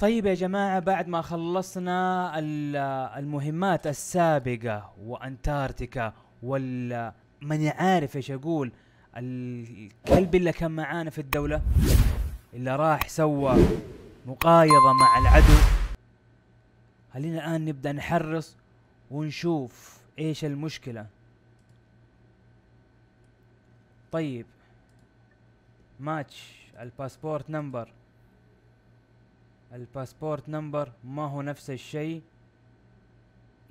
طيب يا جماعة بعد ما خلصنا المهمات السابقة وأنتاركتيكا وال ماني عارف ايش اقول الكلب اللي كان معانا في الدولة اللي راح سوى مقايضة مع العدو خلينا الآن نبدأ نحرص ونشوف ايش المشكلة طيب ماتش الباسبورت نمبر الباسبورت نمبر ما هو نفس الشيء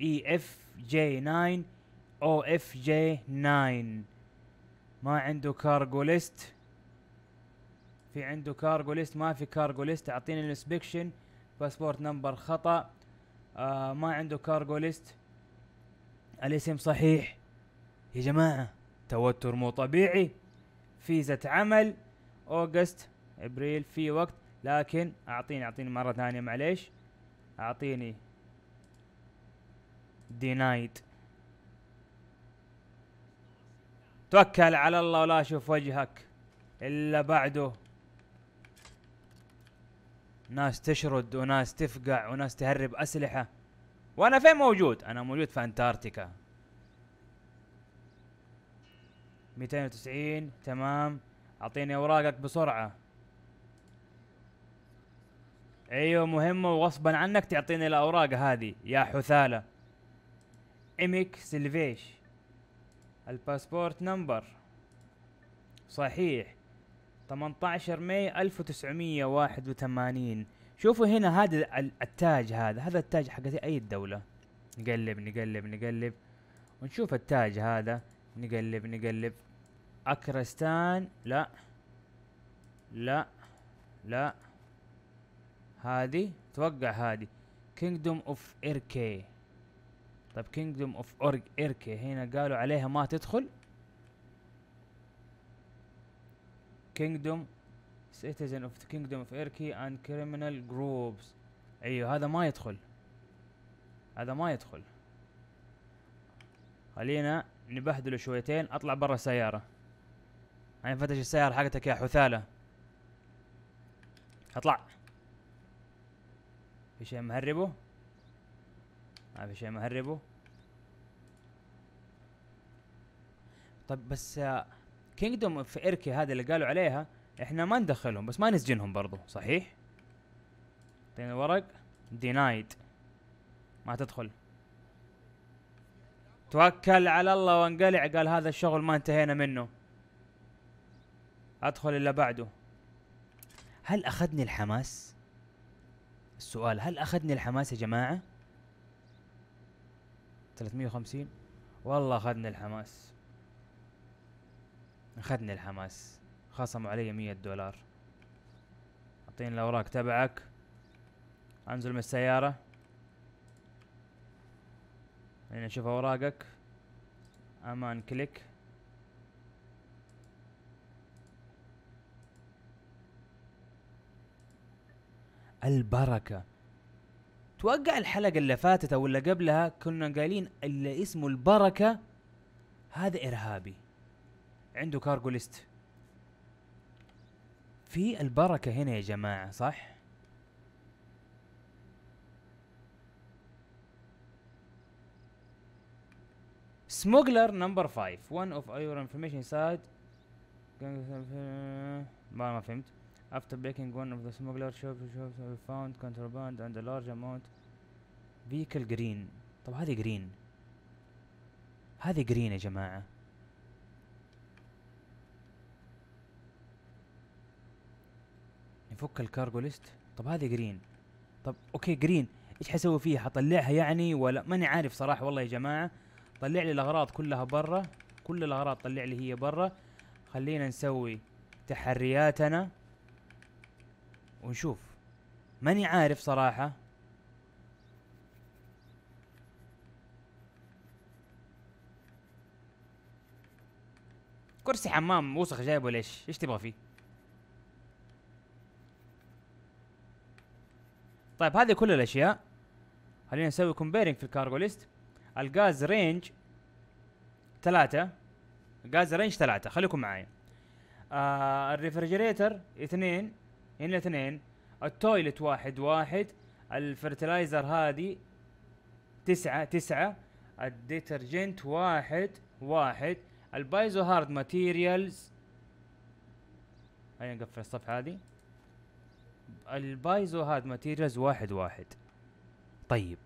اي اف جي 9 او اف جي 9 ما عنده كارغو ليست في عنده كارغو ليست ما في كارغو ليست اعطيني الانسبكشن باسبورت نمبر خطا آه ما عنده كارغو ليست الاسم صحيح يا جماعه توتر مو طبيعي فيزة عمل اوغست ابريل في وقت لكن اعطيني اعطيني مره ثانيه معليش اعطيني دينايد توكل على الله ولا اشوف وجهك الا بعده ناس تشرد وناس تفقع وناس تهرب اسلحه وانا فين موجود انا موجود في انتاركتيكا 290 تمام اعطيني اوراقك بسرعه ايوه مهمة وغصبا عنك تعطيني الاوراق هذه يا حثالة امك سلفيش الباسبورت نمبر صحيح 18 ماي 1981 شوفوا هنا هذا التاج هذا هذا التاج حق اي دولة نقلب نقلب نقلب ونشوف التاج هذا نقلب نقلب اكرستان لا لا لا هذه توقع هذه كينجدوم اوف اركي طيب كينجدوم اوف اورج اركي هنا قالوا عليها ما تدخل كينجدوم سيتيزن of the kingdom of اند and criminal groups ايوه هذا ما يدخل هذا ما يدخل خلينا نبهدله شويتين اطلع برا السيارة انا فتش السيارة حقتك يا حثالة اطلع في شيء مهربه ما في شيء مهربه طيب بس كينجدوم في اركي هذا اللي قالوا عليها احنا ما ندخلهم بس ما نسجنهم برضو صحيح اعطيني الورق دينايد ما تدخل توكل على الله وانقلع قال هذا الشغل ما انتهينا منه ادخل الا بعده هل اخذني الحماس السؤال هل اخذني الحماس يا جماعه 350 والله اخذني الحماس اخذني الحماس خصموا علي 100 دولار اعطيني الاوراق تبعك انزل من السياره هنا شوف اوراقك امان كليك البركه توقع الحلقه اللي فاتت او اللي قبلها كنا قايلين اللي اسمه البركه هذا ارهابي عنده كارجو ليست في البركه هنا يا جماعه صح سموغلر نمبر 5 one of your information side ما ما فهمت After breaking one of the smuggler shops, shops we found contraband and a large amount vehicle green طب هذه جرين هذه جرين يا جماعة نفك الكارغو ليست طب هذه جرين طب اوكي جرين ايش حسوي فيها حطلعها يعني ولا ماني عارف صراحة والله يا جماعة طلع لي الاغراض كلها برا كل الاغراض طلع لي هي برا خلينا نسوي تحرياتنا ونشوف ماني عارف صراحة كرسي حمام وسخ جايبه ليش؟ ايش تبغى فيه؟ طيب هذه كل الاشياء خلينا نسوي كومبيرنج في الكارغو ليست الجاز رينج ثلاثة غاز رينج ثلاثة خليكم معايا آه الريفرجريتر اثنين هنا اثنين التويلت واحد واحد الفرتلايزر هذه تسعة تسعة الديترجنت واحد واحد البايزو هارد ماتيريالز هيا نقفل الصفحة هذه البايزو هارد ماتيريالز واحد واحد طيب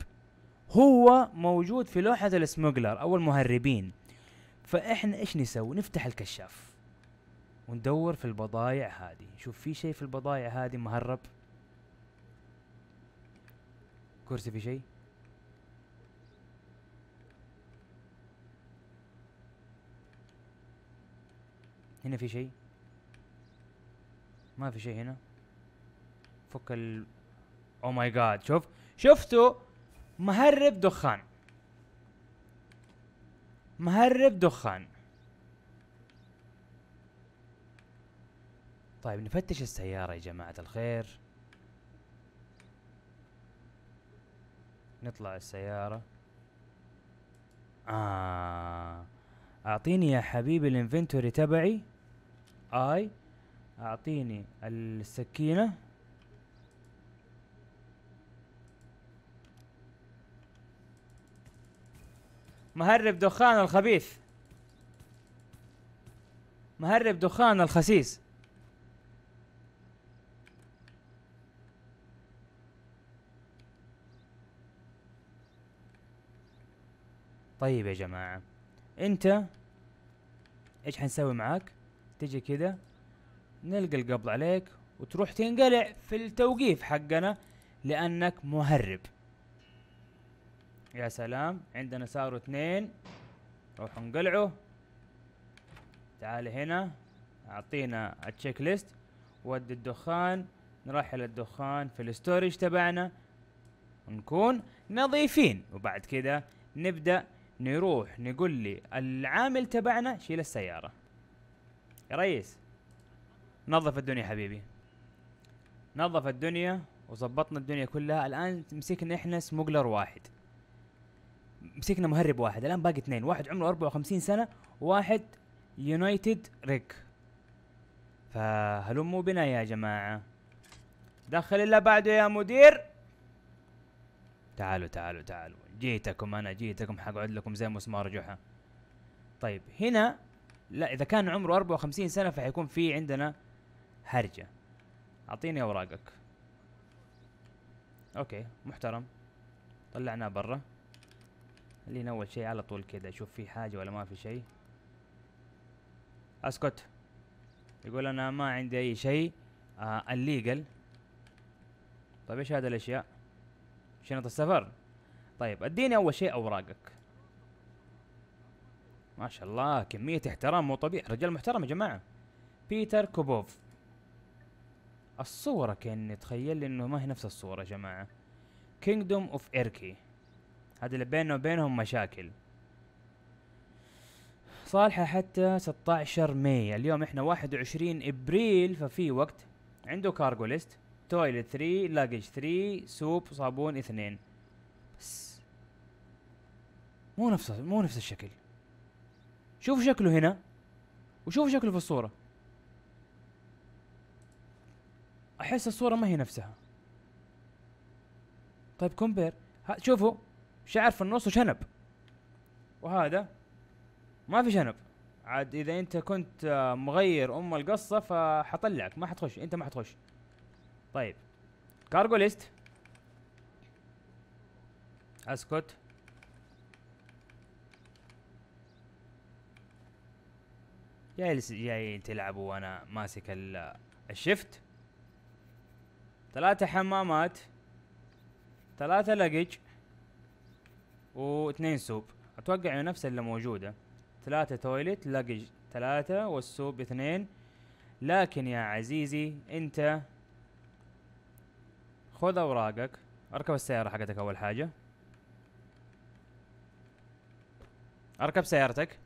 هو موجود في لوحة السموغلر او المهربين فاحنا ايش نسوي نفتح الكشاف وندور في البضايع هذه نشوف في شيء في البضايع هذه مهرب كرسي في شيء هنا في شيء ما في شيء هنا فك ال او ماي جاد شوف شفتوا مهرب دخان مهرب دخان طيب نفتش السيارة يا جماعة الخير نطلع السيارة آه. اعطيني يا حبيبي الانفنتوري تبعي اي اعطيني السكينة مهرب دخان الخبيث مهرب دخان الخسيس طيب يا جماعة انت ايش حنسوي معاك تجي كده نلقى القبض عليك وتروح تنقلع في التوقيف حقنا لانك مهرب يا سلام عندنا صاروا اثنين روحوا انقلعوا تعال هنا اعطينا التشيك ليست ودي الدخان نرحل الدخان في الستورج تبعنا ونكون نظيفين وبعد كده نبدا نروح نقول لي العامل تبعنا شيل السيارة يا ريس نظف الدنيا حبيبي نظف الدنيا وظبطنا الدنيا كلها الان مسكنا احنا سموغلر واحد مسكنا مهرب واحد الان باقي اثنين واحد عمره 54 سنه وواحد يونايتد ريك فهلموا بنا يا جماعه دخل اللي بعده يا مدير تعالوا تعالوا تعالوا جيتكم انا جيتكم حقعد لكم زي مسمار جحا طيب هنا لا اذا كان عمره 54 سنه فحيكون في عندنا هرجه اعطيني اوراقك اوكي محترم طلعناه برا خلينا اول شيء على طول كذا اشوف في حاجه ولا ما في شيء اسكت يقول انا ما عندي اي شيء آه الليجل طيب ايش هذا الاشياء شنط السفر طيب اديني اول شيء اوراقك ما شاء الله كمية احترام مو طبيعي رجال محترم يا جماعة بيتر كوبوف الصورة كأني تخيل لي انه ما هي نفس الصورة يا جماعة كينجدوم اوف ايركي هذا اللي بيننا وبينهم مشاكل صالحة حتى 16 ماي اليوم احنا 21 ابريل ففي وقت عنده كارغو ليست تويلت 3 لاجج 3 سوب صابون اثنين بس مو نفس مو نفس الشكل شوف شكله هنا وشوف شكله في الصورة احس الصورة ما هي نفسها طيب كومبير شوفوا شعر في النص وشنب وهذا ما في شنب عاد اذا انت كنت آه، مغير ام القصه فحطلعك ما حتخش انت ما حتخش طيب كارجو ليست اسكت جاي جاي تلعبوا وانا ماسك الشفت ثلاثة حمامات ثلاثة لقج واثنين سوب اتوقع نفس اللي موجودة ثلاثة تويلت لقج ثلاثة والسوب اثنين لكن يا عزيزي انت خذ اوراقك اركب السيارة حقتك اول حاجة اركب سيارتك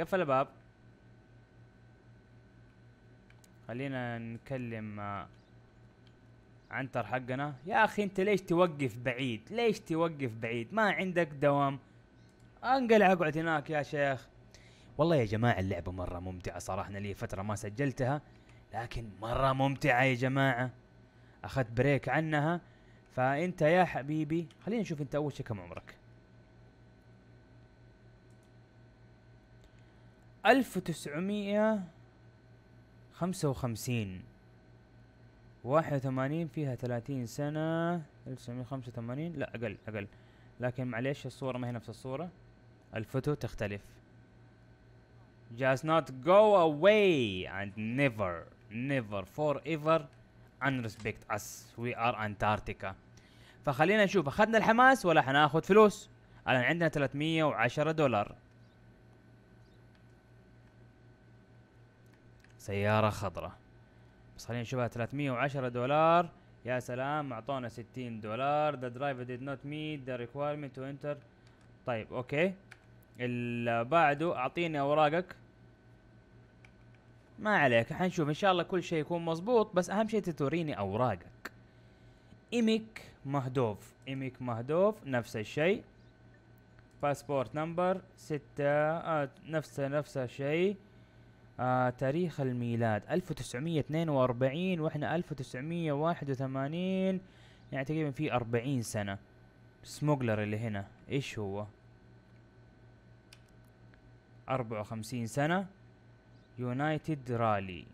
قفل الباب خلينا نكلم آه، عنتر حقنا يا اخي انت ليش توقف بعيد ليش توقف بعيد ما عندك دوام انقلع اقعد هناك يا شيخ والله يا جماعة اللعبة مرة ممتعة صراحة لي فترة ما سجلتها لكن مره ممتعه يا جماعه اخذت بريك عنها فانت يا حبيبي خلينا نشوف انت اول شيء كم عمرك 1955 81 فيها 30 سنة 1985 لا أقل أقل لكن معليش الصورة ما هي نفس الصورة الفوتو تختلف Just not go away and never never forever unrespect us we are Antarctica فخلينا نشوف اخذنا الحماس ولا حناخذ فلوس الان عندنا 310 دولار سيارة خضراء بس خلينا نشوفها 310 دولار يا سلام اعطونا 60 دولار ذا driver ديد نوت meet ذا ريكويرمنت تو انتر طيب اوكي اللي بعده اعطيني اوراقك ما عليك حنشوف ان شاء الله كل شيء يكون مظبوط بس اهم شيء توريني اوراقك ايميك مهدوف ايميك مهدوف نفس الشيء باسبورت نمبر ستة آه نفس نفس الشيء آه تاريخ الميلاد ألف وتسعمية اثنين وأربعين واحنا ألف وتسعمية واحد وثمانين يعني تقريبا في أربعين سنة سموغلر اللي هنا ايش هو أربعة وخمسين سنة يونايتد رالي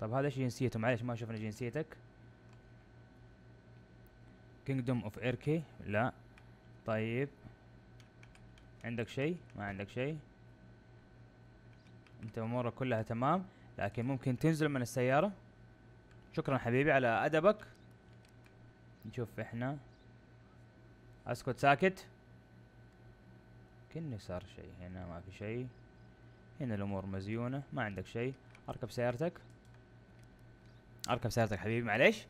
طب هذا ايش جنسيته معلش ما شفنا جنسيتك كينجدوم اوف ايركي لا طيب عندك شيء ما عندك شيء انت امورك كلها تمام لكن ممكن تنزل من السيارة شكرا حبيبي على ادبك نشوف احنا اسكت ساكت كني صار شيء هنا ما في شيء هنا الامور مزيونه ما عندك شيء اركب سيارتك اركب سيارتك حبيبي معليش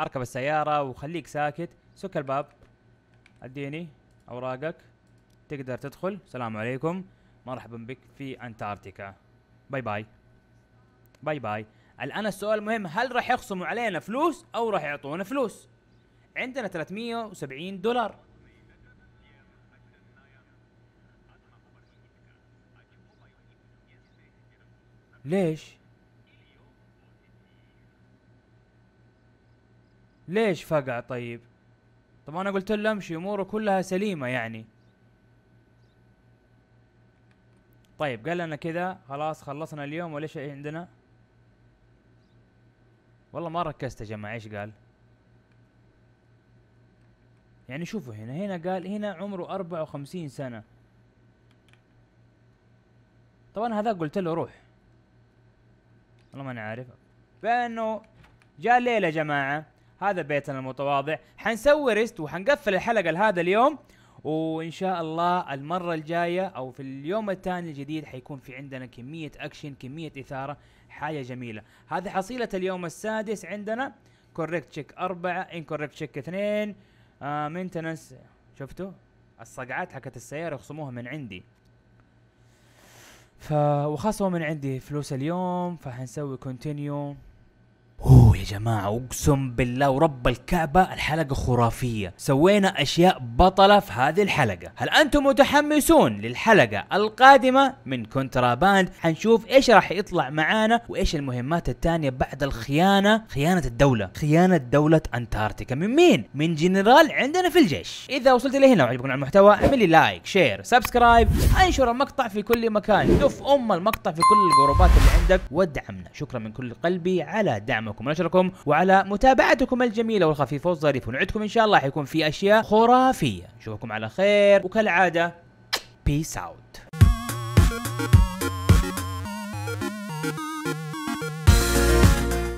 اركب السياره وخليك ساكت سك الباب اديني اوراقك تقدر تدخل السلام عليكم مرحبا بك في انتاركتيكا باي باي باي باي الان السؤال المهم هل راح يخصموا علينا فلوس او راح يعطونا فلوس عندنا 370 دولار ليش ليش فقع طيب طب انا قلت له امشي اموره كلها سليمه يعني طيب قال لنا كذا خلاص خلصنا اليوم ولا شيء عندنا والله ما ركزت يا جماعه ايش قال يعني شوفوا هنا هنا قال هنا عمره أربعة وخمسين سنة طبعا هذا قلت له روح والله ما نعرف عارف فانه جاء الليل يا جماعه هذا بيتنا المتواضع حنسوي ريست وحنقفل الحلقه لهذا اليوم وان شاء الله المره الجايه او في اليوم الثاني الجديد حيكون في عندنا كميه اكشن كميه اثاره حاجه جميله هذه حصيله اليوم السادس عندنا كوريكت تشيك أربعة انكوريكت تشيك اثنين آه مينتنس شفتوا الصقعات حقت السياره يخصموها من عندي ف وخاصه من عندي فلوس اليوم فحنسوي كونتينيو اوه يا جماعه اقسم بالله ورب الكعبه الحلقه خرافيه سوينا اشياء بطله في هذه الحلقه هل انتم متحمسون للحلقه القادمه من كونتراباند حنشوف ايش راح يطلع معانا وايش المهمات الثانيه بعد الخيانه خيانه الدوله خيانه دوله انتاركتيكا من مين من جنرال عندنا في الجيش اذا وصلت الى هنا وعجبكم المحتوى اعمل لي لايك شير سبسكرايب انشر المقطع في كل مكان دف ام المقطع في كل الجروبات اللي عندك وادعمنا شكرا من كل قلبي على دعمكم عشركم وعلى متابعتكم الجميلة والخفيفة والظريفة ونعدكم إن شاء الله حيكون في أشياء خرافية نشوفكم على خير وكالعادة بيس أوت Thank you